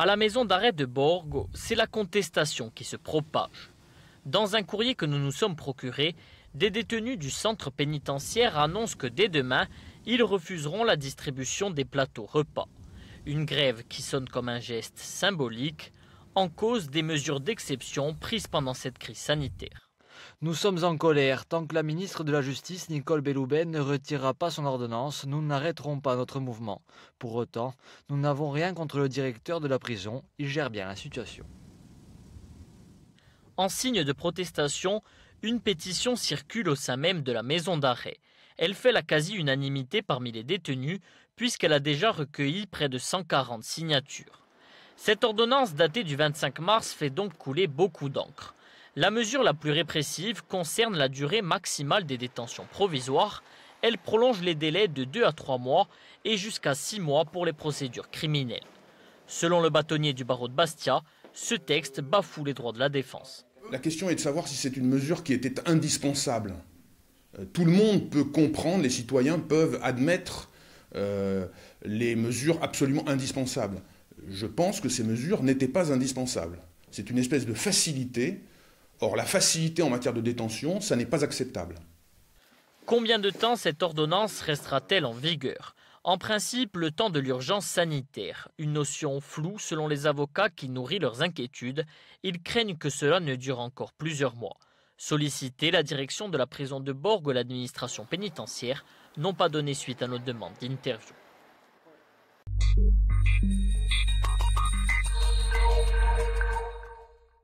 À la maison d'arrêt de Borgo, c'est la contestation qui se propage. Dans un courrier que nous nous sommes procuré, des détenus du centre pénitentiaire annoncent que dès demain, ils refuseront la distribution des plateaux repas. Une grève qui sonne comme un geste symbolique en cause des mesures d'exception prises pendant cette crise sanitaire. Nous sommes en colère. Tant que la ministre de la Justice, Nicole Belloubet, ne retirera pas son ordonnance, nous n'arrêterons pas notre mouvement. Pour autant, nous n'avons rien contre le directeur de la prison. Il gère bien la situation. En signe de protestation, une pétition circule au sein même de la maison d'arrêt. Elle fait la quasi-unanimité parmi les détenus, puisqu'elle a déjà recueilli près de 140 signatures. Cette ordonnance datée du 25 mars fait donc couler beaucoup d'encre. La mesure la plus répressive concerne la durée maximale des détentions provisoires. Elle prolonge les délais de 2 à 3 mois et jusqu'à 6 mois pour les procédures criminelles. Selon le bâtonnier du barreau de Bastia, ce texte bafoue les droits de la défense. La question est de savoir si c'est une mesure qui était indispensable. Euh, tout le monde peut comprendre, les citoyens peuvent admettre euh, les mesures absolument indispensables. Je pense que ces mesures n'étaient pas indispensables. C'est une espèce de facilité Or, la facilité en matière de détention, ça n'est pas acceptable. Combien de temps cette ordonnance restera-t-elle en vigueur en principe, le temps de l'urgence sanitaire, une notion floue selon les avocats qui nourrit leurs inquiétudes, ils craignent que cela ne dure encore plusieurs mois. Solliciter la direction de la prison de Borg et l'administration pénitentiaire n'ont pas donné suite à nos demandes d'interview.